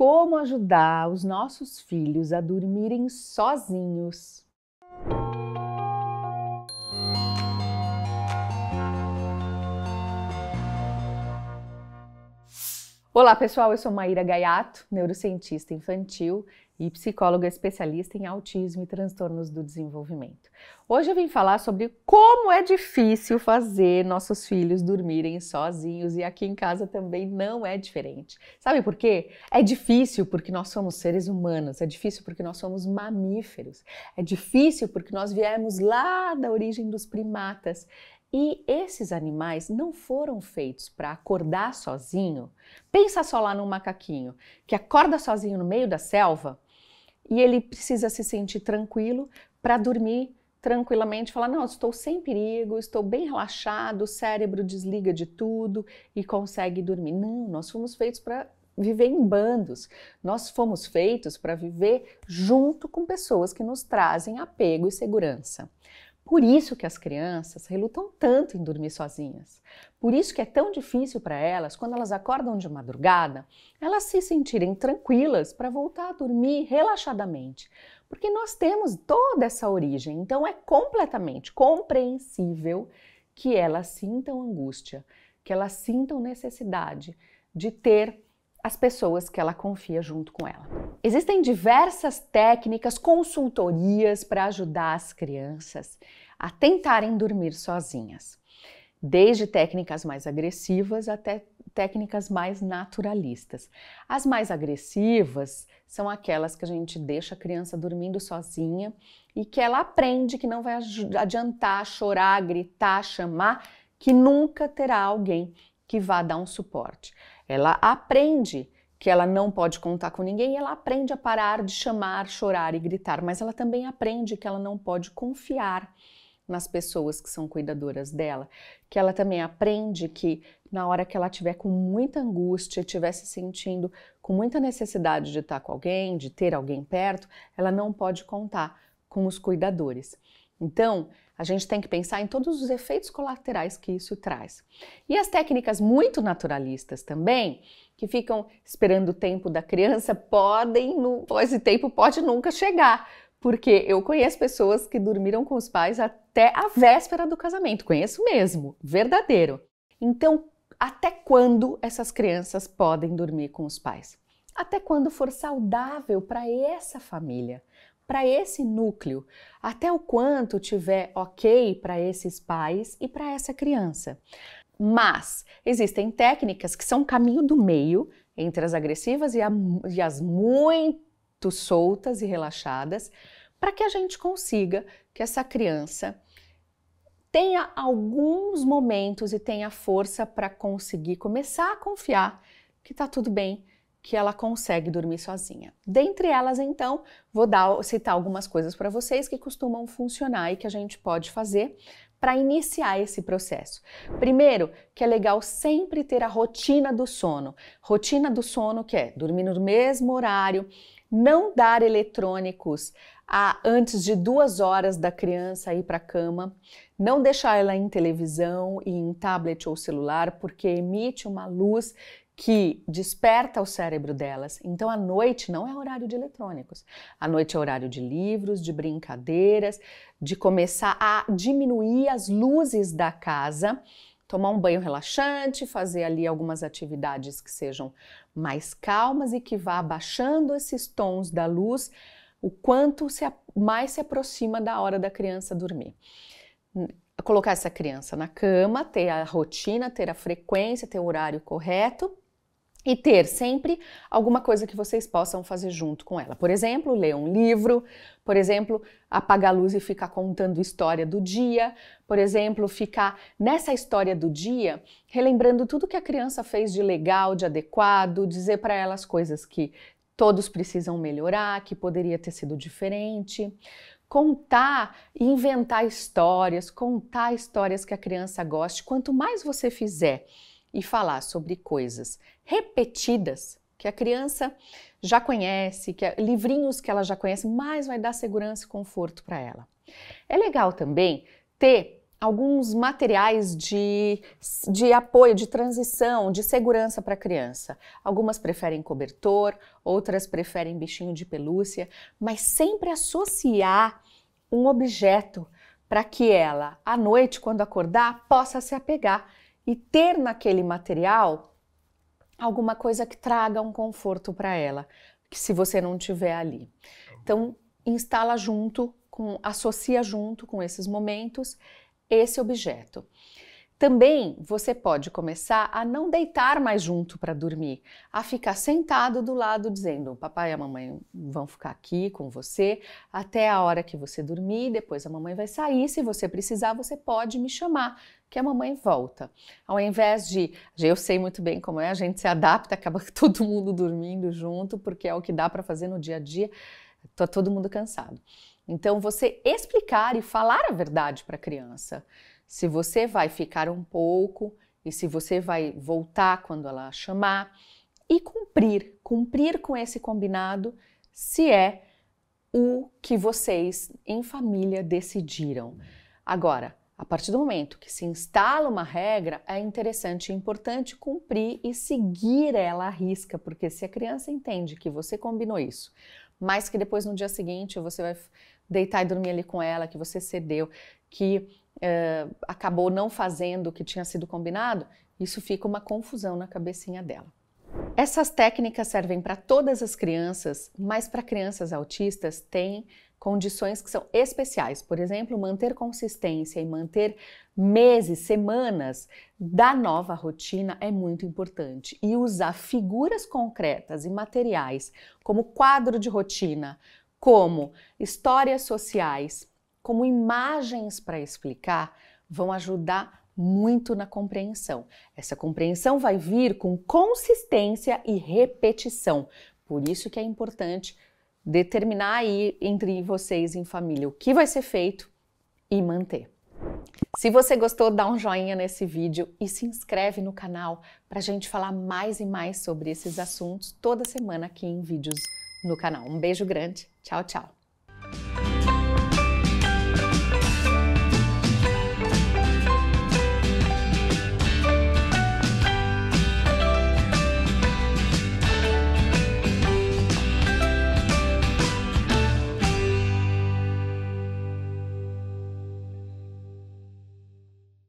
como ajudar os nossos filhos a dormirem sozinhos. Olá, pessoal. Eu sou Maíra Gaiato, neurocientista infantil e psicóloga especialista em autismo e transtornos do desenvolvimento. Hoje eu vim falar sobre como é difícil fazer nossos filhos dormirem sozinhos e aqui em casa também não é diferente. Sabe por quê? É difícil porque nós somos seres humanos, é difícil porque nós somos mamíferos, é difícil porque nós viemos lá da origem dos primatas e esses animais não foram feitos para acordar sozinho. Pensa só lá num macaquinho que acorda sozinho no meio da selva e ele precisa se sentir tranquilo para dormir tranquilamente, falar: "Não, estou sem perigo, estou bem relaxado, o cérebro desliga de tudo e consegue dormir". Não, nós fomos feitos para viver em bandos. Nós fomos feitos para viver junto com pessoas que nos trazem apego e segurança. Por isso que as crianças relutam tanto em dormir sozinhas. Por isso que é tão difícil para elas, quando elas acordam de madrugada, elas se sentirem tranquilas para voltar a dormir relaxadamente. Porque nós temos toda essa origem, então é completamente compreensível que elas sintam angústia, que elas sintam necessidade de ter as pessoas que ela confia junto com ela. Existem diversas técnicas, consultorias para ajudar as crianças a tentarem dormir sozinhas, desde técnicas mais agressivas até técnicas mais naturalistas. As mais agressivas são aquelas que a gente deixa a criança dormindo sozinha e que ela aprende que não vai adiantar chorar, gritar, chamar, que nunca terá alguém que vá dar um suporte. Ela aprende que ela não pode contar com ninguém, ela aprende a parar de chamar, chorar e gritar, mas ela também aprende que ela não pode confiar nas pessoas que são cuidadoras dela, que ela também aprende que na hora que ela tiver com muita angústia, estiver se sentindo com muita necessidade de estar com alguém, de ter alguém perto, ela não pode contar com os cuidadores. Então, a gente tem que pensar em todos os efeitos colaterais que isso traz. E as técnicas muito naturalistas também, que ficam esperando o tempo da criança, podem, no, esse tempo pode nunca chegar, porque eu conheço pessoas que dormiram com os pais até a véspera do casamento, conheço mesmo, verdadeiro. Então, até quando essas crianças podem dormir com os pais? Até quando for saudável para essa família? para esse núcleo, até o quanto tiver ok para esses pais e para essa criança. Mas existem técnicas que são um caminho do meio entre as agressivas e, a, e as muito soltas e relaxadas, para que a gente consiga que essa criança tenha alguns momentos e tenha força para conseguir começar a confiar que está tudo bem, que ela consegue dormir sozinha. Dentre elas, então, vou dar, citar algumas coisas para vocês que costumam funcionar e que a gente pode fazer para iniciar esse processo. Primeiro, que é legal sempre ter a rotina do sono. Rotina do sono que é dormir no mesmo horário, não dar eletrônicos a, antes de duas horas da criança ir para a cama, não deixar ela em televisão e em tablet ou celular, porque emite uma luz que desperta o cérebro delas. Então a noite não é horário de eletrônicos. A noite é horário de livros, de brincadeiras, de começar a diminuir as luzes da casa, tomar um banho relaxante, fazer ali algumas atividades que sejam mais calmas e que vá abaixando esses tons da luz o quanto se, mais se aproxima da hora da criança dormir colocar essa criança na cama, ter a rotina, ter a frequência, ter o horário correto e ter sempre alguma coisa que vocês possam fazer junto com ela. Por exemplo, ler um livro, por exemplo, apagar a luz e ficar contando história do dia, por exemplo, ficar nessa história do dia relembrando tudo que a criança fez de legal, de adequado, dizer para ela as coisas que todos precisam melhorar, que poderia ter sido diferente. Contar e inventar histórias, contar histórias que a criança goste. Quanto mais você fizer e falar sobre coisas repetidas que a criança já conhece, que é, livrinhos que ela já conhece, mais vai dar segurança e conforto para ela. É legal também ter alguns materiais de, de apoio, de transição, de segurança para a criança. Algumas preferem cobertor, outras preferem bichinho de pelúcia, mas sempre associar um objeto para que ela, à noite, quando acordar, possa se apegar e ter naquele material alguma coisa que traga um conforto para ela, que se você não tiver ali. Então, instala junto com, associa junto com esses momentos esse objeto. Também você pode começar a não deitar mais junto para dormir, a ficar sentado do lado dizendo: "Papai e a mamãe vão ficar aqui com você até a hora que você dormir, depois a mamãe vai sair, se você precisar, você pode me chamar" que a mamãe volta. Ao invés de, eu sei muito bem como é, a gente se adapta, acaba todo mundo dormindo junto, porque é o que dá para fazer no dia a dia, tá todo mundo cansado. Então, você explicar e falar a verdade para a criança. Se você vai ficar um pouco e se você vai voltar quando ela chamar. E cumprir, cumprir com esse combinado, se é o que vocês em família decidiram. Agora, a partir do momento que se instala uma regra, é interessante e importante cumprir e seguir ela à risca, porque se a criança entende que você combinou isso, mas que depois no dia seguinte você vai deitar e dormir ali com ela, que você cedeu, que uh, acabou não fazendo o que tinha sido combinado, isso fica uma confusão na cabecinha dela. Essas técnicas servem para todas as crianças, mas para crianças autistas tem condições que são especiais. Por exemplo, manter consistência e manter meses, semanas da nova rotina é muito importante. E usar figuras concretas e materiais como quadro de rotina, como histórias sociais, como imagens para explicar, vão ajudar muito na compreensão. Essa compreensão vai vir com consistência e repetição. Por isso que é importante determinar aí entre vocês em família o que vai ser feito e manter. Se você gostou, dá um joinha nesse vídeo e se inscreve no canal para a gente falar mais e mais sobre esses assuntos toda semana aqui em vídeos no canal. Um beijo grande, tchau, tchau!